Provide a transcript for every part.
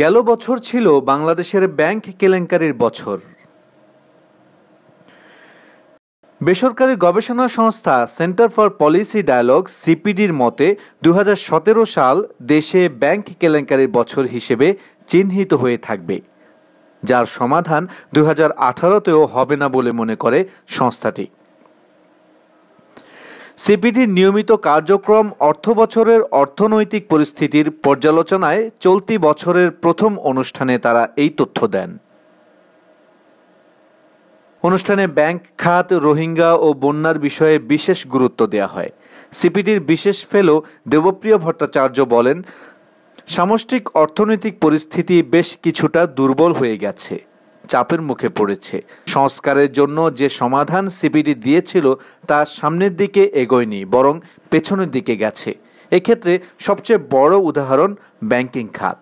গেল বছর ছিল বাংলাদেশের ব্যাংক কেলেঙ্কারির বছর বেসরকারি গবেষণা সংস্থা সেন্টার ফর পলিসি ডায়ালগ সিপিডির মতে দু সাল দেশে ব্যাংক কেলেঙ্কারির বছর হিসেবে চিহ্নিত হয়ে থাকবে যার সমাধান দু হাজার হবে না বলে মনে করে সংস্থাটি সিপিডির নিয়মিত কার্যক্রম অর্থ বছরের অর্থনৈতিক পরিস্থিতির পর্যালোচনায় চলতি বছরের প্রথম অনুষ্ঠানে তারা এই তথ্য দেন অনুষ্ঠানে ব্যাংক খাত রোহিঙ্গা ও বন্যার বিষয়ে বিশেষ গুরুত্ব দেওয়া হয় সিপিডির বিশেষ ফেলো দেবপ্রিয় ভট্টাচার্য বলেন সামষ্টিক অর্থনৈতিক পরিস্থিতি বেশ কিছুটা দুর্বল হয়ে গেছে চাপের মুখে পড়েছে সংস্কারের জন্য যে সমাধান সিপিডি দিয়েছিল তা সামনের দিকে এগোয়নি বরং পেছনের দিকে গেছে এক্ষেত্রে সবচেয়ে বড় উদাহরণ ব্যাংকিং খাত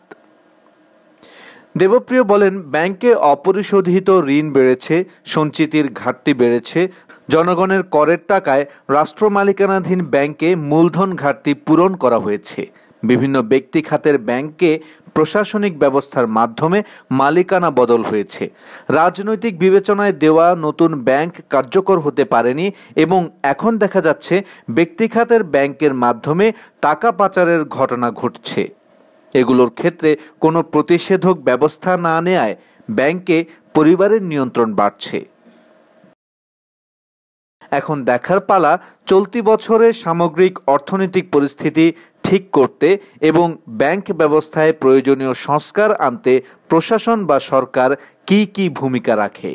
দেবপ্রিয় বলেন ব্যাংকে অপরিশোধিত ঋণ বেড়েছে সঞ্চিতির ঘাটতি বেড়েছে জনগণের করের টাকায় রাষ্ট্র মালিকানাধীন ব্যাংকে মূলধন ঘাটতি পূরণ করা হয়েছে বিভিন্ন ব্যক্তি খাতের ব্যাংকে প্রশাসনিক ব্যবস্থার মাধ্যমে মালিকানা বদল হয়েছে রাজনৈতিক বিবেচনায় দেওয়া নতুন ব্যাংক কার্যকর হতে পারেনি এবং এখন দেখা যাচ্ছে ব্যক্তি খাতের ব্যাংকের মাধ্যমে টাকা পাচারের ঘটনা ঘটছে এগুলোর ক্ষেত্রে কোনো প্রতিষেধক ব্যবস্থা না নেয় ব্যাংকে পরিবারের নিয়ন্ত্রণ বাড়ছে এখন দেখার পালা চলতি বছরের সামগ্রিক অর্থনৈতিক পরিস্থিতি ঠিক করতে এবং ব্যাংক ব্যবস্থায় প্রয়োজনীয় সংস্কার আনতে প্রশাসন বা সরকার কি কি ভূমিকা রাখে